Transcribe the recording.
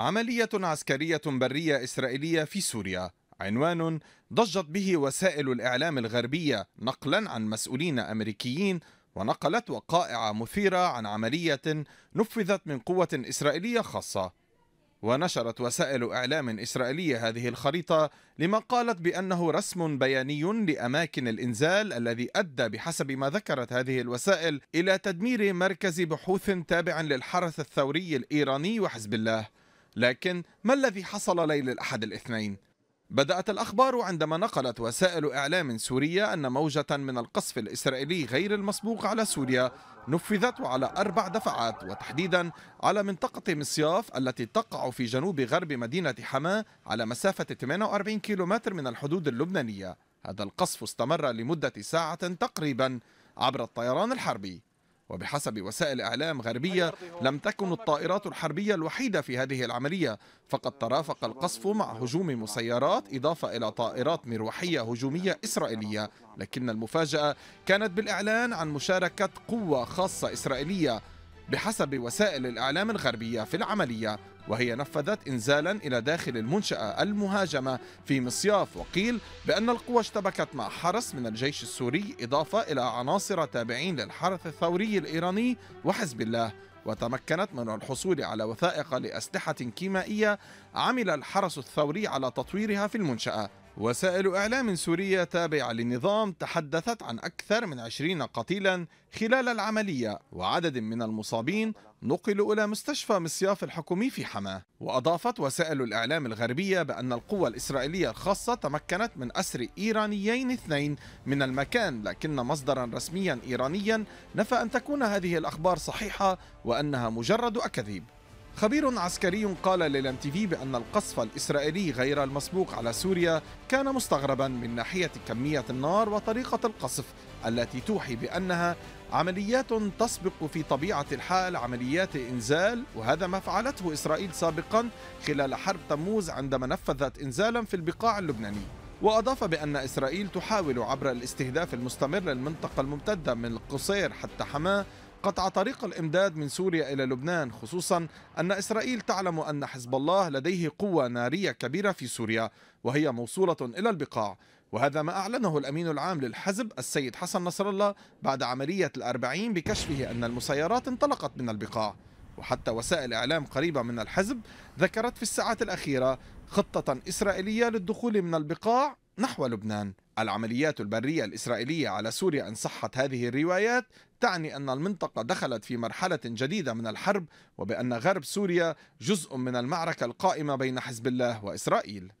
عملية عسكرية برية إسرائيلية في سوريا عنوان ضجت به وسائل الإعلام الغربية نقلا عن مسؤولين أمريكيين ونقلت وقائع مثيرة عن عملية نفذت من قوة إسرائيلية خاصة ونشرت وسائل إعلام إسرائيلية هذه الخريطة لما قالت بأنه رسم بياني لأماكن الإنزال الذي أدى بحسب ما ذكرت هذه الوسائل إلى تدمير مركز بحوث تابع للحرس الثوري الإيراني وحزب الله لكن ما الذي حصل ليل الأحد الاثنين؟ بدأت الأخبار عندما نقلت وسائل إعلام سورية أن موجة من القصف الإسرائيلي غير المسبوق على سوريا نفذت على أربع دفعات وتحديدا على منطقة مصياف التي تقع في جنوب غرب مدينة حماة على مسافة 48 كيلومتر من الحدود اللبنانية هذا القصف استمر لمدة ساعة تقريبا عبر الطيران الحربي وبحسب وسائل إعلام غربية لم تكن الطائرات الحربية الوحيدة في هذه العملية فقد ترافق القصف مع هجوم مسيرات إضافة إلى طائرات مروحية هجومية إسرائيلية لكن المفاجأة كانت بالإعلان عن مشاركة قوة خاصة إسرائيلية بحسب وسائل الإعلام الغربية في العملية وهي نفذت إنزالا إلى داخل المنشأة المهاجمة في مصياف وقيل بأن القوى اشتبكت مع حرس من الجيش السوري إضافة إلى عناصر تابعين للحرس الثوري الإيراني وحزب الله وتمكنت من الحصول على وثائق لأسلحة كيمائية عمل الحرس الثوري على تطويرها في المنشأة وسائل إعلام سورية تابعة للنظام تحدثت عن أكثر من 20 قتيلا خلال العملية وعدد من المصابين نقلوا إلى مستشفى مصياف الحكومي في حماة وأضافت وسائل الإعلام الغربية بأن القوة الإسرائيلية الخاصة تمكنت من أسر إيرانيين اثنين من المكان لكن مصدرا رسميا إيرانيا نفى أن تكون هذه الأخبار صحيحة وأنها مجرد أكاذيب خبير عسكري قال للام تي في بأن القصف الإسرائيلي غير المسبوق على سوريا كان مستغربا من ناحية كمية النار وطريقة القصف التي توحي بأنها عمليات تسبق في طبيعة الحال عمليات إنزال وهذا ما فعلته إسرائيل سابقا خلال حرب تموز عندما نفذت إنزالا في البقاع اللبناني وأضاف بأن إسرائيل تحاول عبر الاستهداف المستمر للمنطقة الممتدة من القصير حتى حماه قطع طريق الامداد من سوريا الى لبنان خصوصا ان اسرائيل تعلم ان حزب الله لديه قوه ناريه كبيره في سوريا وهي موصوله الى البقاع وهذا ما أعلنه الأمين العام للحزب السيد حسن نصر الله بعد عملية الأربعين بكشفه أن المسيرات انطلقت من البقاع وحتى وسائل إعلام قريبة من الحزب ذكرت في الساعات الأخيرة خطة إسرائيلية للدخول من البقاع نحو لبنان العمليات البرية الإسرائيلية على سوريا إن صحت هذه الروايات تعني أن المنطقة دخلت في مرحلة جديدة من الحرب وبأن غرب سوريا جزء من المعركة القائمة بين حزب الله وإسرائيل